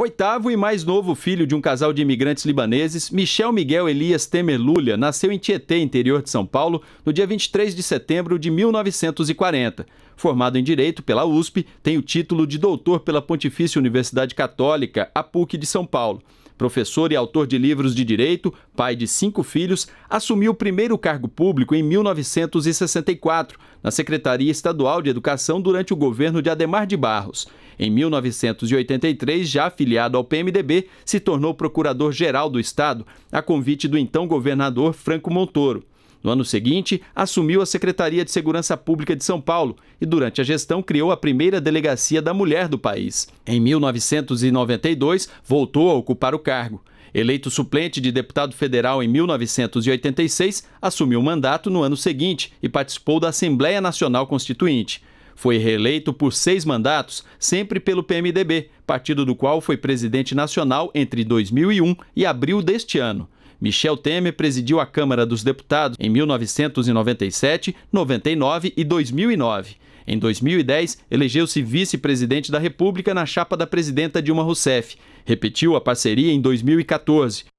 Oitavo e mais novo filho de um casal de imigrantes libaneses, Michel Miguel Elias Temer Lulha nasceu em Tietê, interior de São Paulo, no dia 23 de setembro de 1940. Formado em Direito pela USP, tem o título de doutor pela Pontifícia Universidade Católica, a PUC de São Paulo professor e autor de livros de direito, pai de cinco filhos, assumiu o primeiro cargo público em 1964, na Secretaria Estadual de Educação durante o governo de Ademar de Barros. Em 1983, já afiliado ao PMDB, se tornou procurador-geral do Estado, a convite do então governador Franco Montoro. No ano seguinte, assumiu a Secretaria de Segurança Pública de São Paulo e, durante a gestão, criou a primeira delegacia da mulher do país. Em 1992, voltou a ocupar o cargo. Eleito suplente de deputado federal em 1986, assumiu o mandato no ano seguinte e participou da Assembleia Nacional Constituinte. Foi reeleito por seis mandatos, sempre pelo PMDB, partido do qual foi presidente nacional entre 2001 e abril deste ano. Michel Temer presidiu a Câmara dos Deputados em 1997, 99 e 2009. Em 2010, elegeu-se vice-presidente da República na chapa da presidenta Dilma Rousseff. Repetiu a parceria em 2014.